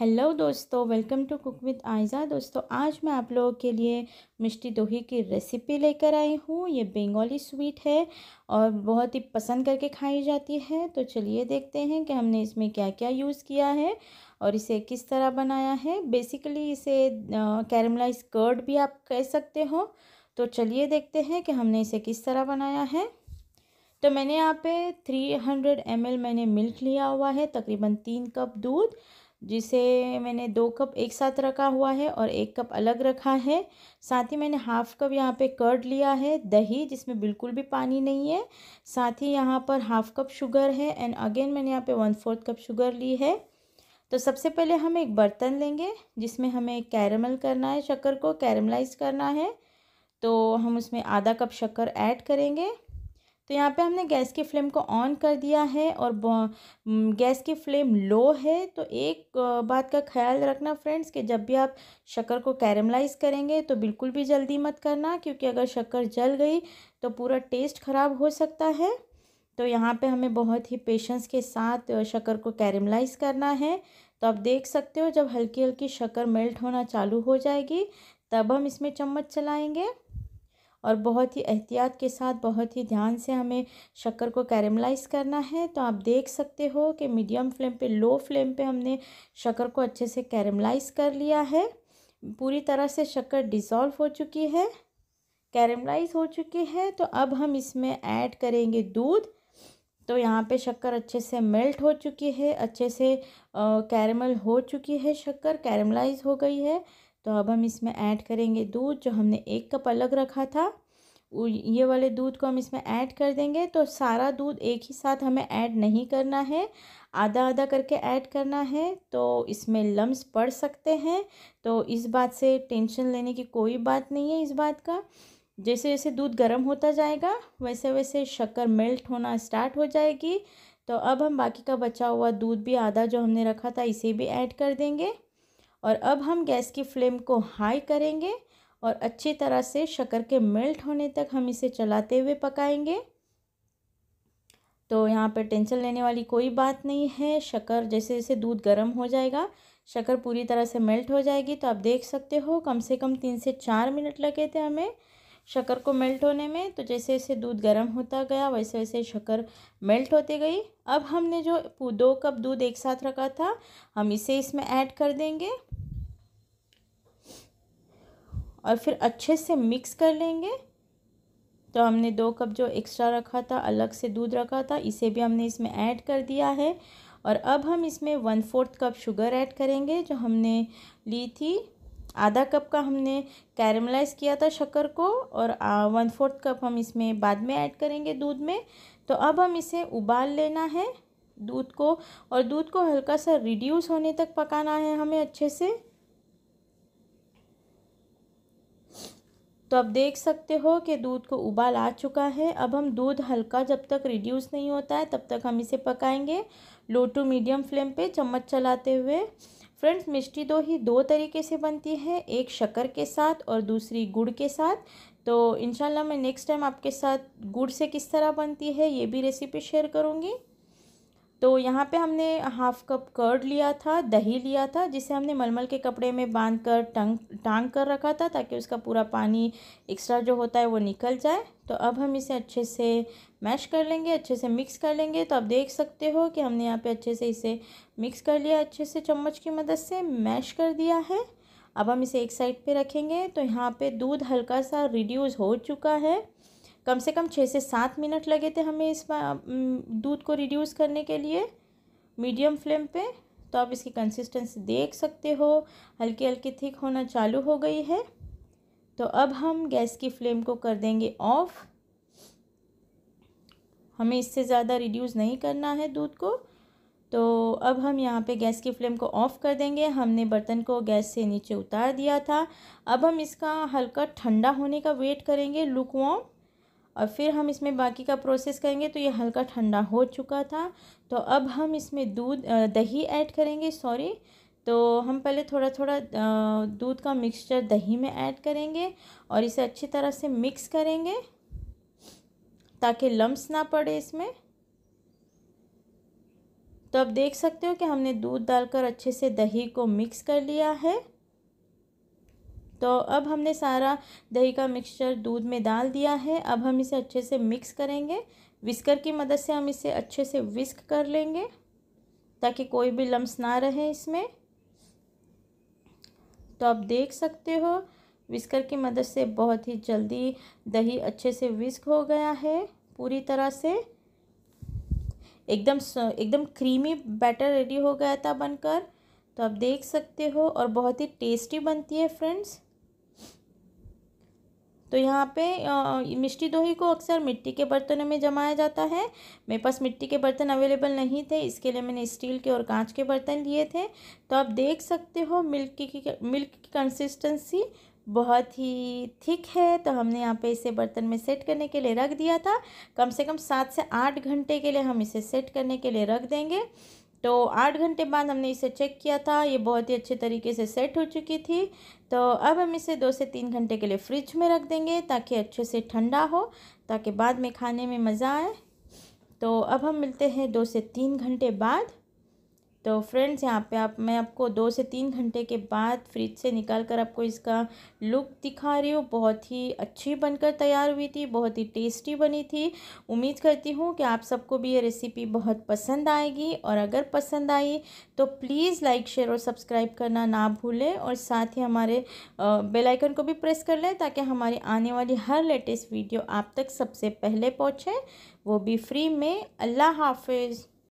hello दोस्तों welcome to cook with Ayza दोस्तों आज मैं आप लोगों के लिए मिष्टी दोही की रेसिपी लेकर आई हूँ ये बेंगोली स्वीट है और बहुत ही पसंद करके खाई जाती है तो चलिए देखते हैं कि हमने इसमें क्या क्या यूज़ किया है और इसे किस तरह बनाया है बेसिकली इसे कैरमलाइज कर्ड भी आप कह सकते हो तो चलिए देखते हैं कि हमने इसे किस तरह बनाया है तो मैंने यहाँ पे थ्री हंड्रेड मैंने मिल्क लिया हुआ है तकरीबन तीन कप दूध जिसे मैंने दो कप एक साथ रखा हुआ है और एक कप अलग रखा है साथ ही मैंने हाफ कप यहाँ पे कर्ड लिया है दही जिसमें बिल्कुल भी पानी नहीं है साथ ही यहाँ पर हाफ कप शुगर है एंड अगेन मैंने यहाँ पे वन फोर्थ कप शुगर ली है तो सबसे पहले हम एक बर्तन लेंगे जिसमें हमें कैरमल करना है शक्कर को कैरमलाइज करना है तो हम उसमें आधा कप शक्कर ऐड करेंगे तो यहाँ पे हमने गैस की फ्लेम को ऑन कर दिया है और गैस की फ्लेम लो है तो एक बात का ख्याल रखना फ्रेंड्स कि जब भी आप शक्कर को कैरमलाइज करेंगे तो बिल्कुल भी जल्दी मत करना क्योंकि अगर शक्कर जल गई तो पूरा टेस्ट ख़राब हो सकता है तो यहाँ पे हमें बहुत ही पेशेंस के साथ शक्कर को कैरमलाइज करना है तो आप देख सकते हो जब हल्की हल्की शक्कर मेल्ट होना चालू हो जाएगी तब हम इसमें चम्मच चलाएँगे और बहुत ही एहतियात के साथ बहुत ही ध्यान से हमें शक्कर को कैरमलाइज करना है तो आप देख सकते हो कि मीडियम फ्लेम पे लो फ्लेम पे हमने शक्कर को अच्छे से कैरमलाइज कर लिया है पूरी तरह से शक्कर डिज़ोल्व हो चुकी है कैरमलाइज हो चुकी है तो अब हम इसमें ऐड करेंगे दूध तो यहाँ पे शक्कर अच्छे से मेल्ट हो चुकी है अच्छे से कैरमल हो चुकी है शक्कर कैरमलाइज हो गई है तो अब हम इसमें ऐड करेंगे दूध जो हमने एक कप अलग रखा था ये वाले दूध को हम इसमें ऐड कर देंगे तो सारा दूध एक ही साथ हमें ऐड नहीं करना है आधा आधा करके ऐड करना है तो इसमें लम्स पड़ सकते हैं तो इस बात से टेंशन लेने की कोई बात नहीं है इस बात का जैसे जैसे दूध गर्म होता जाएगा वैसे वैसे शक्कर मेल्ट होना स्टार्ट हो जाएगी तो अब हम बाकी का बचा हुआ दूध भी आधा जो हमने रखा था इसे भी ऐड कर देंगे और अब हम गैस की फ्लेम को हाई करेंगे और अच्छी तरह से शक्कर के मेल्ट होने तक हम इसे चलाते हुए पकाएंगे तो यहाँ पर टेंशन लेने वाली कोई बात नहीं है शक्कर जैसे जैसे दूध गर्म हो जाएगा शक्कर पूरी तरह से मेल्ट हो जाएगी तो आप देख सकते हो कम से कम तीन से चार मिनट लगे थे हमें शक्कर को मेल्ट होने में तो जैसे जैसे दूध गर्म होता गया वैसे वैसे शक्कर मेल्ट होती गई अब हमने जो दो कप दूध एक साथ रखा था हम इसे इसमें ऐड कर देंगे और फिर अच्छे से मिक्स कर लेंगे तो हमने दो कप जो एक्स्ट्रा रखा था अलग से दूध रखा था इसे भी हमने इसमें ऐड कर दिया है और अब हम इसमें one fourth cup sugar add करेंगे जो हमने ली थी आधा कप का हमने कैरमलाइज किया था शक्कर को और वन फोर्थ कप हम इसमें बाद में ऐड करेंगे दूध में तो अब हम इसे उबाल लेना है दूध को और दूध को हल्का सा रिड्यूस होने तक पकाना है हमें अच्छे से तो आप देख सकते हो कि दूध को उबाल आ चुका है अब हम दूध हल्का जब तक रिड्यूस नहीं होता है तब तक हम इसे पकाएंगे लो टू मीडियम फ्लेम पे चम्मच चलाते हुए फ्रेंड्स मिष्टी ही दो तरीके से बनती है एक शक्कर के साथ और दूसरी गुड़ के साथ तो इन मैं नेक्स्ट टाइम आपके साथ गुड़ से किस तरह बनती है ये भी रेसिपी शेयर करूँगी तो यहाँ पे हमने हाफ़ कप कर्ड लिया था दही लिया था जिसे हमने मलमल के कपड़े में बांध कर टंग टांग कर रखा था ताकि उसका पूरा पानी एक्स्ट्रा जो होता है वो निकल जाए तो अब हम इसे अच्छे से मैश कर लेंगे अच्छे से मिक्स कर लेंगे तो आप देख सकते हो कि हमने यहाँ पे अच्छे से इसे मिक्स कर लिया अच्छे से चम्मच की मदद से मैश कर दिया है अब हम इसे एक साइड पर रखेंगे तो यहाँ पर दूध हल्का सा रिड्यूज़ हो चुका है कम से कम छः से सात मिनट लगे थे हमें इस दूध को रिड्यूस करने के लिए मीडियम फ्लेम पे तो आप इसकी कंसिस्टेंसी देख सकते हो हल्की हल्की थिक होना चालू हो गई है तो अब हम गैस की फ्लेम को कर देंगे ऑफ हमें इससे ज़्यादा रिड्यूस नहीं करना है दूध को तो अब हम यहाँ पे गैस की फ्लेम को ऑफ़ कर देंगे हमने बर्तन को गैस से नीचे उतार दिया था अब हम इसका हल्का ठंडा होने का वेट करेंगे लुकवॉम और फिर हम इसमें बाकी का प्रोसेस करेंगे तो ये हल्का ठंडा हो चुका था तो अब हम इसमें दूध दही ऐड करेंगे सॉरी तो हम पहले थोड़ा थोड़ा दूध का मिक्सचर दही में ऐड करेंगे और इसे अच्छी तरह से मिक्स करेंगे ताकि लम्स ना पड़े इसमें तो अब देख सकते हो कि हमने दूध डालकर अच्छे से दही को मिक्स कर लिया है तो अब हमने सारा दही का मिक्सचर दूध में डाल दिया है अब हम इसे अच्छे से मिक्स करेंगे विस्कर की मदद से हम इसे अच्छे से विस्क कर लेंगे ताकि कोई भी लम्स ना रहे इसमें तो आप देख सकते हो विस्कर की मदद से बहुत ही जल्दी दही अच्छे से विस्क हो गया है पूरी तरह से एकदम एकदम क्रीमी बैटर रेडी हो गया था बनकर तो आप देख सकते हो और बहुत ही टेस्टी बनती है फ्रेंड्स तो यहाँ पे मिष्टी दोही को अक्सर मिट्टी के बर्तनों में जमाया जाता है मेरे पास मिट्टी के बर्तन अवेलेबल नहीं थे इसके लिए मैंने स्टील के और कांच के बर्तन लिए थे तो आप देख सकते हो मिल्क की मिल्क की कंसिस्टेंसी बहुत ही थिक है तो हमने यहाँ पे इसे बर्तन में सेट करने के लिए रख दिया था कम से कम सात से आठ घंटे के लिए हम इसे सेट करने के लिए रख देंगे तो आठ घंटे बाद हमने इसे चेक किया था ये बहुत ही अच्छे तरीके से सेट हो चुकी थी तो अब हम इसे दो से तीन घंटे के लिए फ्रिज में रख देंगे ताकि अच्छे से ठंडा हो ताकि बाद में खाने में मज़ा आए तो अब हम मिलते हैं दो से तीन घंटे बाद तो फ्रेंड्स यहाँ पे आप मैं आपको दो से तीन घंटे के बाद फ्रिज से निकाल कर आपको इसका लुक दिखा रही हूँ बहुत ही अच्छी बनकर तैयार हुई थी बहुत ही टेस्टी बनी थी उम्मीद करती हूँ कि आप सबको भी ये रेसिपी बहुत पसंद आएगी और अगर पसंद आई तो प्लीज़ लाइक शेयर और सब्सक्राइब करना ना भूलें और साथ ही हमारे बेलाइकन को भी प्रेस कर लें ताकि हमारी आने वाली हर लेटेस्ट वीडियो आप तक सबसे पहले पहुँचे वो भी फ्री में अल्लाह हाफिज़